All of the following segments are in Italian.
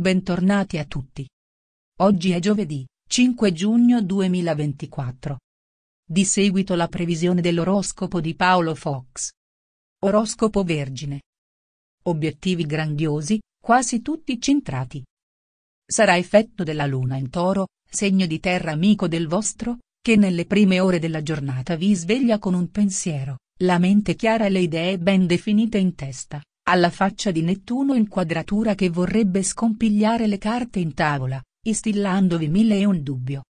Bentornati a tutti. Oggi è giovedì, 5 giugno 2024. Di seguito la previsione dell'oroscopo di Paolo Fox. Oroscopo Vergine. Obiettivi grandiosi, quasi tutti centrati. Sarà effetto della luna in toro, segno di terra amico del vostro, che nelle prime ore della giornata vi sveglia con un pensiero, la mente chiara e le idee ben definite in testa. Alla faccia di Nettuno inquadratura che vorrebbe scompigliare le carte in tavola, istillandovi mille e un dubbio.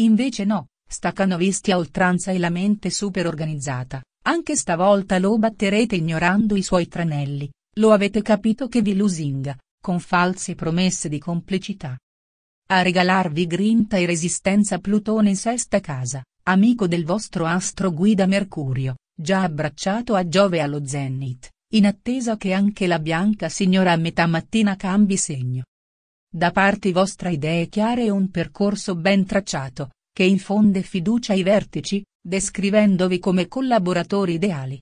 Invece no, staccano visti a oltranza e la mente super organizzata, anche stavolta lo batterete ignorando i suoi tranelli, lo avete capito che vi lusinga, con false promesse di complicità. A regalarvi grinta e resistenza Plutone in sesta casa, amico del vostro astro guida Mercurio, già abbracciato a Giove allo zenit in attesa che anche la bianca signora a metà mattina cambi segno. Da parte vostra idee chiare e un percorso ben tracciato, che infonde fiducia ai vertici, descrivendovi come collaboratori ideali.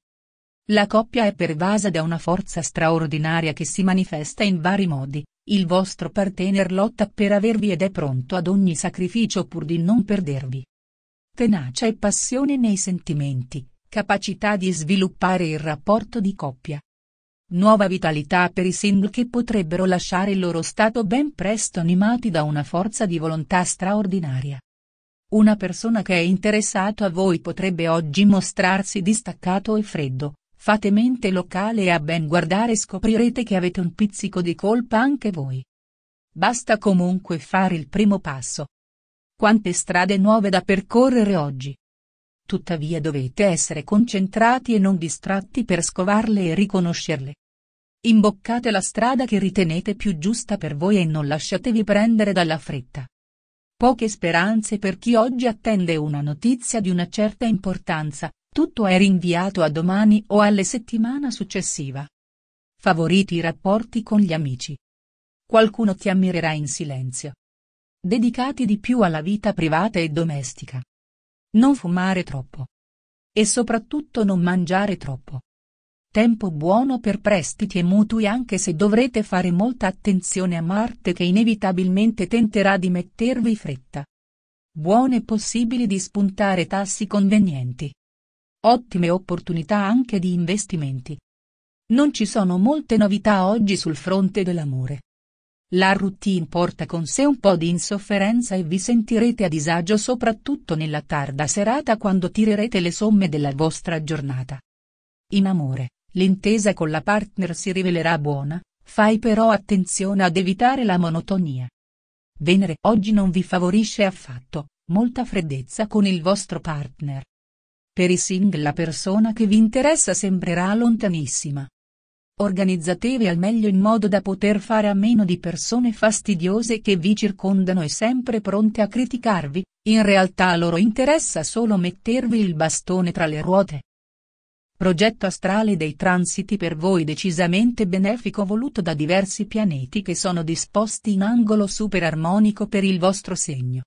La coppia è pervasa da una forza straordinaria che si manifesta in vari modi, il vostro partner lotta per avervi ed è pronto ad ogni sacrificio pur di non perdervi. Tenacia e passione nei sentimenti, capacità di sviluppare il rapporto di coppia. Nuova vitalità per i single che potrebbero lasciare il loro stato ben presto animati da una forza di volontà straordinaria. Una persona che è interessato a voi potrebbe oggi mostrarsi distaccato e freddo, fate mente locale e a ben guardare scoprirete che avete un pizzico di colpa anche voi. Basta comunque fare il primo passo. Quante strade nuove da percorrere oggi tuttavia dovete essere concentrati e non distratti per scovarle e riconoscerle. Imboccate la strada che ritenete più giusta per voi e non lasciatevi prendere dalla fretta. Poche speranze per chi oggi attende una notizia di una certa importanza, tutto è rinviato a domani o alla settimana successiva. Favoriti i rapporti con gli amici. Qualcuno ti ammirerà in silenzio. Dedicati di più alla vita privata e domestica. Non fumare troppo. E soprattutto non mangiare troppo. Tempo buono per prestiti e mutui anche se dovrete fare molta attenzione a Marte che inevitabilmente tenterà di mettervi fretta. Buone possibili di spuntare tassi convenienti. Ottime opportunità anche di investimenti. Non ci sono molte novità oggi sul fronte dell'amore. La routine porta con sé un po' di insofferenza e vi sentirete a disagio soprattutto nella tarda serata quando tirerete le somme della vostra giornata. In amore, l'intesa con la partner si rivelerà buona, fai però attenzione ad evitare la monotonia. Venere oggi non vi favorisce affatto, molta freddezza con il vostro partner. Per i single la persona che vi interessa sembrerà lontanissima, Organizzatevi al meglio in modo da poter fare a meno di persone fastidiose che vi circondano e sempre pronte a criticarvi, in realtà loro interessa solo mettervi il bastone tra le ruote. Progetto astrale dei transiti per voi decisamente benefico voluto da diversi pianeti che sono disposti in angolo superarmonico per il vostro segno.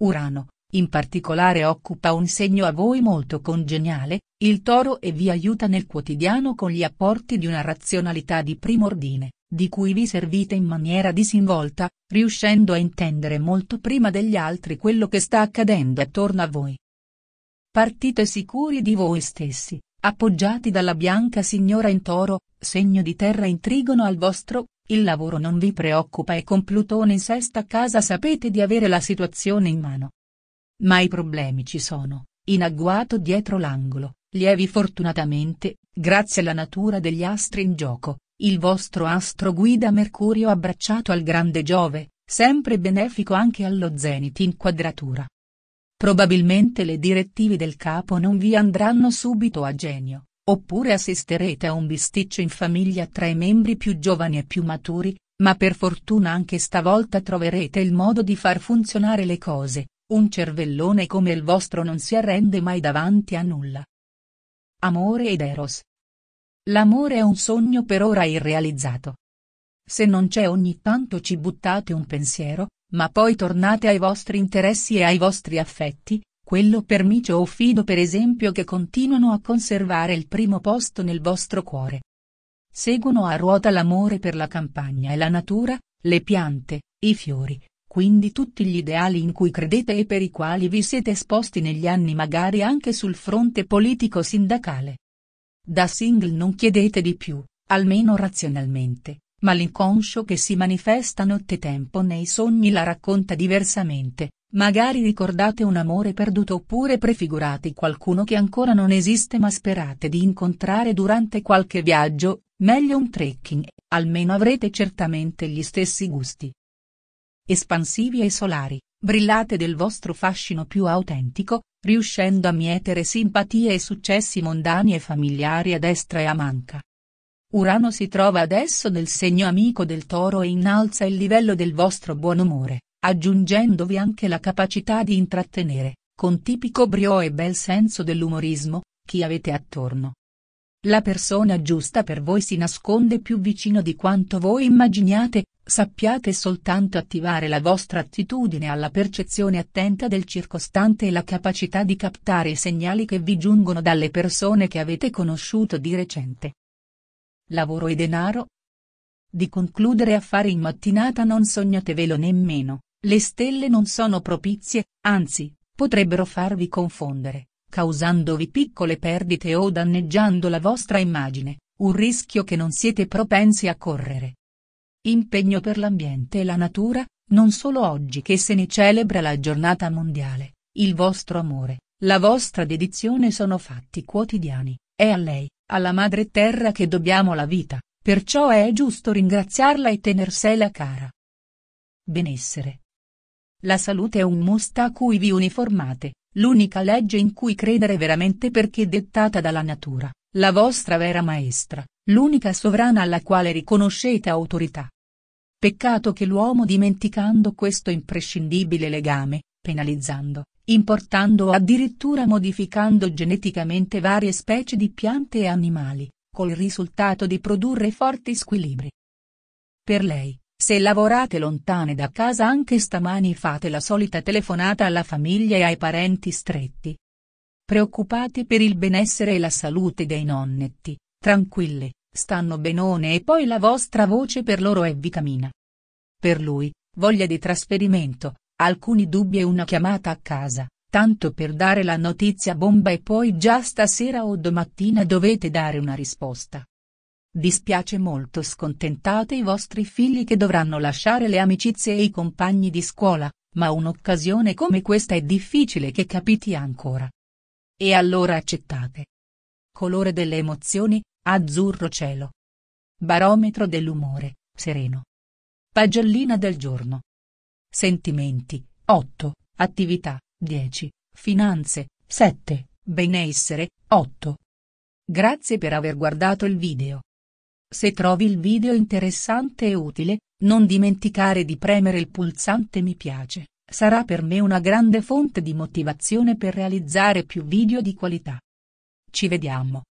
Urano, in particolare occupa un segno a voi molto congeniale, il toro e vi aiuta nel quotidiano con gli apporti di una razionalità di prim'ordine, di cui vi servite in maniera disinvolta, riuscendo a intendere molto prima degli altri quello che sta accadendo attorno a voi. Partite sicuri di voi stessi, appoggiati dalla bianca signora in toro, segno di terra intrigono al vostro, il lavoro non vi preoccupa e con Plutone in sesta casa sapete di avere la situazione in mano, ma i problemi ci sono, in agguato dietro l'angolo, lievi fortunatamente, grazie alla natura degli astri in gioco, il vostro astro guida Mercurio abbracciato al grande Giove, sempre benefico anche allo zenit in quadratura. Probabilmente le direttive del capo non vi andranno subito a genio, oppure assisterete a un bisticcio in famiglia tra i membri più giovani e più maturi, ma per fortuna anche stavolta troverete il modo di far funzionare le cose, un cervellone come il vostro non si arrende mai davanti a nulla. Amore ed Eros. L'amore è un sogno per ora irrealizzato. Se non c'è ogni tanto ci buttate un pensiero, ma poi tornate ai vostri interessi e ai vostri affetti, quello per Micio o Fido per esempio che continuano a conservare il primo posto nel vostro cuore. Seguono a ruota l'amore per la campagna e la natura, le piante, i fiori, quindi tutti gli ideali in cui credete e per i quali vi siete esposti negli anni magari anche sul fronte politico-sindacale. Da single non chiedete di più, almeno razionalmente, ma l'inconscio che si manifesta nottetempo nei sogni la racconta diversamente, magari ricordate un amore perduto oppure prefigurate qualcuno che ancora non esiste ma sperate di incontrare durante qualche viaggio, meglio un trekking, almeno avrete certamente gli stessi gusti espansivi e solari, brillate del vostro fascino più autentico, riuscendo a mietere simpatie e successi mondani e familiari a destra e a manca. Urano si trova adesso nel segno amico del toro e innalza il livello del vostro buon umore, aggiungendovi anche la capacità di intrattenere, con tipico brio e bel senso dell'umorismo, chi avete attorno. La persona giusta per voi si nasconde più vicino di quanto voi immaginiate, Sappiate soltanto attivare la vostra attitudine alla percezione attenta del circostante e la capacità di captare i segnali che vi giungono dalle persone che avete conosciuto di recente. Lavoro e denaro? Di concludere affari in mattinata non sognatevelo nemmeno, le stelle non sono propizie, anzi, potrebbero farvi confondere, causandovi piccole perdite o danneggiando la vostra immagine, un rischio che non siete propensi a correre. Impegno per l'ambiente e la natura, non solo oggi che se ne celebra la giornata mondiale, il vostro amore, la vostra dedizione sono fatti quotidiani, è a lei, alla madre terra che dobbiamo la vita, perciò è giusto ringraziarla e tenersela cara. Benessere. La salute è un must a cui vi uniformate, l'unica legge in cui credere veramente perché dettata dalla natura, la vostra vera maestra, l'unica sovrana alla quale riconoscete autorità. Peccato che l'uomo dimenticando questo imprescindibile legame, penalizzando, importando o addirittura modificando geneticamente varie specie di piante e animali, col risultato di produrre forti squilibri. Per lei, se lavorate lontane da casa anche stamani fate la solita telefonata alla famiglia e ai parenti stretti. Preoccupate per il benessere e la salute dei nonnetti, tranquille, stanno benone e poi la vostra voce per loro è vitamina. Per lui, voglia di trasferimento, alcuni dubbi e una chiamata a casa, tanto per dare la notizia bomba e poi già stasera o domattina dovete dare una risposta. Dispiace molto scontentate i vostri figli che dovranno lasciare le amicizie e i compagni di scuola, ma un'occasione come questa è difficile che capiti ancora. E allora accettate. Colore delle emozioni, Azzurro cielo. Barometro dell'umore, sereno. Pagellina del giorno. Sentimenti, 8, attività, 10, finanze, 7, benessere, 8. Grazie per aver guardato il video. Se trovi il video interessante e utile, non dimenticare di premere il pulsante mi piace, sarà per me una grande fonte di motivazione per realizzare più video di qualità. Ci vediamo.